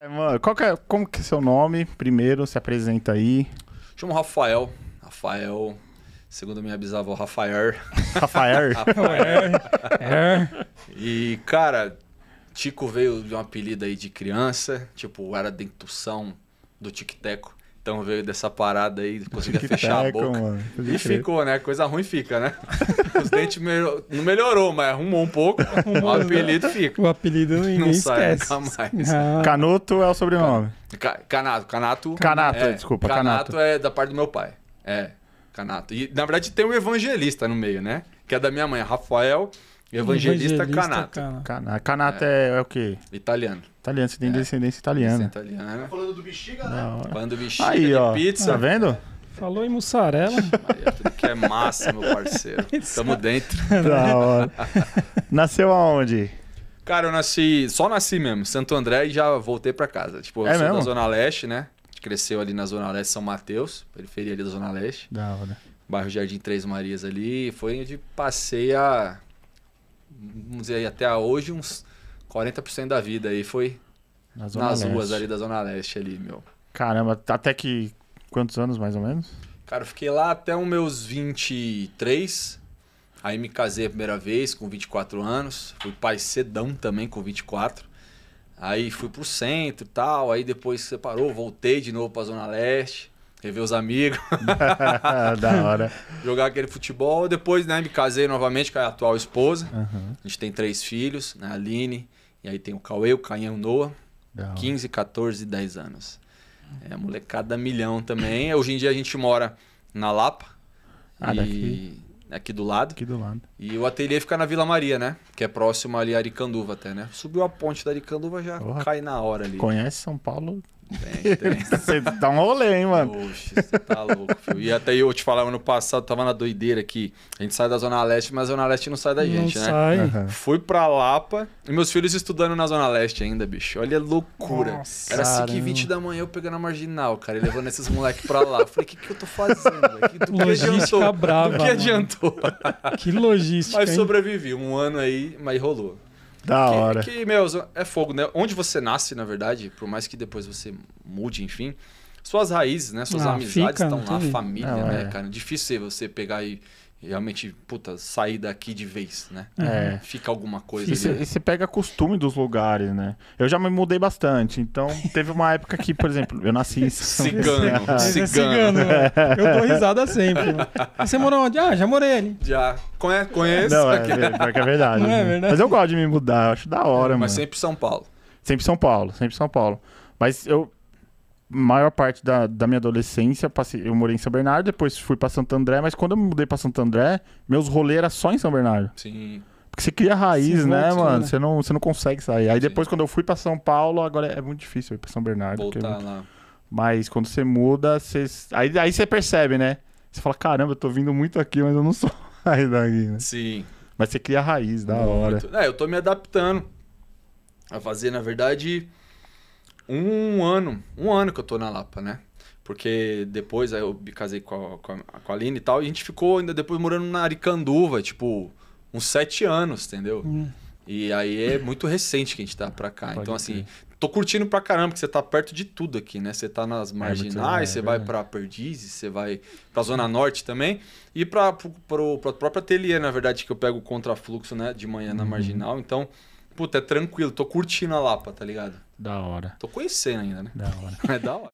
É, mano, qual é, como que é seu nome? Primeiro, se apresenta aí. Chamo Rafael. Rafael, segundo minha bisavó, Rafael. Rafael? Rafael. E, cara, Tico veio de um apelido aí de criança. Tipo, era dentução do Tic-Teco. Faustão veio dessa parada aí, conseguia fechar a boca. Mano, e ficou, né? Coisa ruim fica, né? Os dentes melhor... não melhorou, mas arrumou um pouco. o apelido fica. O apelido não sai nunca mais. Não. Canuto é o sobrenome. Ca... Canato. Canato. Canato, é, desculpa. Canato, Canato é da parte do meu pai. É, Canato. E na verdade tem um evangelista no meio, né? Que é da minha mãe, Rafael. Evangelista, Canato. Canata. Canata é. é. é o quê? Italiano. Italiano, você tem é. descendência italiana. Tá Falando do bexiga, né? Da do Falando bexiga Aí, ó. pizza. Tá vendo? Falou em mussarela. Maria, tudo que é massa, meu parceiro. Tamo dentro. Da hora. Nasceu aonde? Cara, eu nasci, só nasci mesmo, Santo André e já voltei pra casa. Tipo, eu É sou mesmo? da Zona Leste, né? A gente cresceu ali na Zona Leste, São Mateus, periferia ali da Zona Leste. Da hora. Bairro Jardim Três Marias ali. Foi onde passei a vamos dizer, até hoje, uns 40% da vida aí foi Na nas Leste. ruas ali da Zona Leste ali, meu. Caramba, até que quantos anos mais ou menos? Cara, eu fiquei lá até os meus 23. Aí me casei a primeira vez com 24 anos. Fui pai cedão também com 24. Aí fui pro centro e tal. Aí depois separou, voltei de novo pra Zona Leste rever os amigos. da hora. Jogar aquele futebol. Depois, né, me casei novamente com a atual esposa. Uhum. A gente tem três filhos, né, a Aline, e aí tem o Cauê, o Caim e o Noah. Da 15, hora. 14 e 10 anos. É molecada milhão também. É, hoje em dia a gente mora na Lapa. Ah, e... daqui? Aqui do lado. Aqui do lado. E o ateliê fica na Vila Maria, né? Que é próximo ali a Aricanduva até, né? Subiu a ponte da Aricanduva já Porra. cai na hora ali. Conhece São Paulo tem, tem. Você tá um rolê, hein, mano? Poxa, você tá louco, filho. E até eu te falar, ano passado, tava na doideira aqui. A gente sai da Zona Leste, mas a Zona Leste não sai da não gente, né? sai. né? Uhum. Fui pra Lapa e meus filhos estudando na Zona Leste ainda, bicho. Olha a loucura. Nossa, Era 5 e 20 da manhã eu pegando a marginal, cara, e levando esses moleques pra lá. Eu falei, o que, que eu tô fazendo aqui? logística que adiantou? brava. Do que mano. Né? adiantou? Que logística. Mas hein? sobrevivi. Um ano aí, mas rolou. Da que, hora. Que, meu, é fogo, né? Onde você nasce, na verdade, por mais que depois você mude, enfim, suas raízes, né? Suas ah, amizades estão lá, a família, né, é. cara? Difícil você pegar e realmente, puta, sair daqui de vez, né? É. Fica alguma coisa. E você pega costume dos lugares, né? Eu já me mudei bastante, então teve uma época que, por exemplo, eu nasci em São Cigano. É, cigano. cigano né? eu tô risada sempre. Né? Você morou onde? Ah, já morei ali. Já. Conhe conheço. Não, é, é, é verdade. Não é verdade. Mas eu gosto de me mudar, eu acho da hora, Mas mano. sempre São Paulo. Sempre São Paulo, sempre São Paulo. Mas eu, maior parte da, da minha adolescência, passei, eu morei em São Bernardo, depois fui para Santo André, mas quando eu mudei para Santo André, meus rolês eram só em São Bernardo. Sim. Porque você cria raiz, Sim, né, mano? Né? Você, não, você não consegue sair. Aí depois, quando eu fui para São Paulo, agora é muito difícil ir pra São Bernardo. É Voltar é muito... lá. Mas quando você muda, você... Aí, aí você percebe, né? Você fala, caramba, eu tô vindo muito aqui, mas eu não sou mais daqui, né? Sim. Mas você cria raiz, da muito. hora. É, eu tô me adaptando a fazer, na verdade um ano, um ano que eu tô na Lapa, né? Porque depois aí eu me casei com a, com, a, com a Aline e tal, e a gente ficou ainda depois morando na Aricanduva, tipo, uns sete anos, entendeu? Hum. E aí é muito recente que a gente tá pra cá. Pode então, assim, tô curtindo pra caramba, porque você tá perto de tudo aqui, né? Você tá nas é, marginais, é, você vai pra Perdizes, você vai pra Zona Norte também. E pra, pro, pro, próprio ateliê, na verdade, que eu pego o contrafluxo, né? De manhã uhum. na marginal. Então, puta, é tranquilo, tô curtindo a Lapa, tá ligado? Da hora. Tô conhecendo ainda, né? Da hora. é da hora.